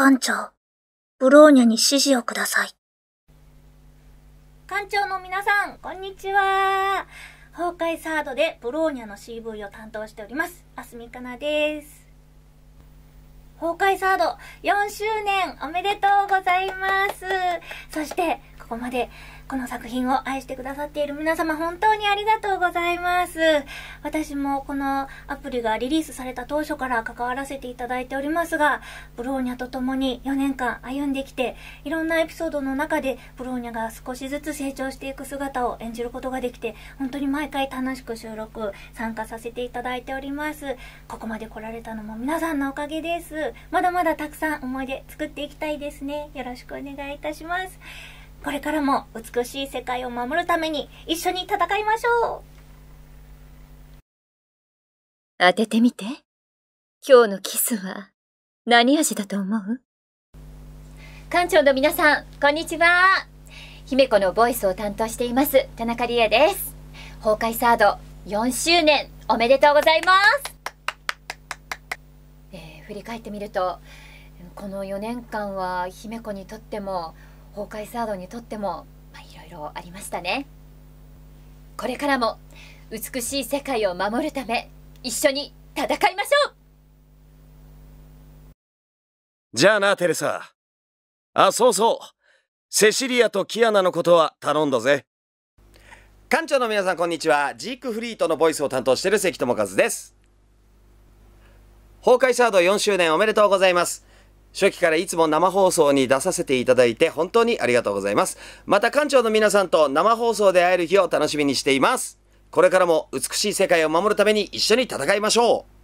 艦長、ブローニャに指示をください。艦長の皆さん、こんにちは。崩壊サードでブローニャの CV を担当しております。あすみかなです。崩壊サード4周年おめでとうございます。そして、ここまでこの作品を愛してくださっている皆様本当にありがとうございます。私もこのアプリがリリースされた当初から関わらせていただいておりますが、ブローニャと共に4年間歩んできて、いろんなエピソードの中でブローニャが少しずつ成長していく姿を演じることができて、本当に毎回楽しく収録、参加させていただいております。ここまで来られたのも皆さんのおかげです。まだまだたくさん思い出作っていきたいですね。よろしくお願いいたします。これからも美しい世界を守るために一緒に戦いましょう当ててみて。今日のキスは何味だと思う館長の皆さん、こんにちは。姫子のボイスを担当しています、田中理恵です。崩壊サード4周年おめでとうございます。えー、振り返ってみると、この4年間は姫子にとっても崩壊サードにとってもいろいろありましたねこれからも美しい世界を守るため一緒に戦いましょうじゃあなテレサあそうそうセシリアとキアナのことは頼んだぜ館長の皆さんこんにちはジークフリートのボイスを担当している関智和です崩壊サード4周年おめでとうございます初期からいつも生放送に出させていただいて本当にありがとうございます。また館長の皆さんと生放送で会える日を楽しみにしています。これからも美しい世界を守るために一緒に戦いましょう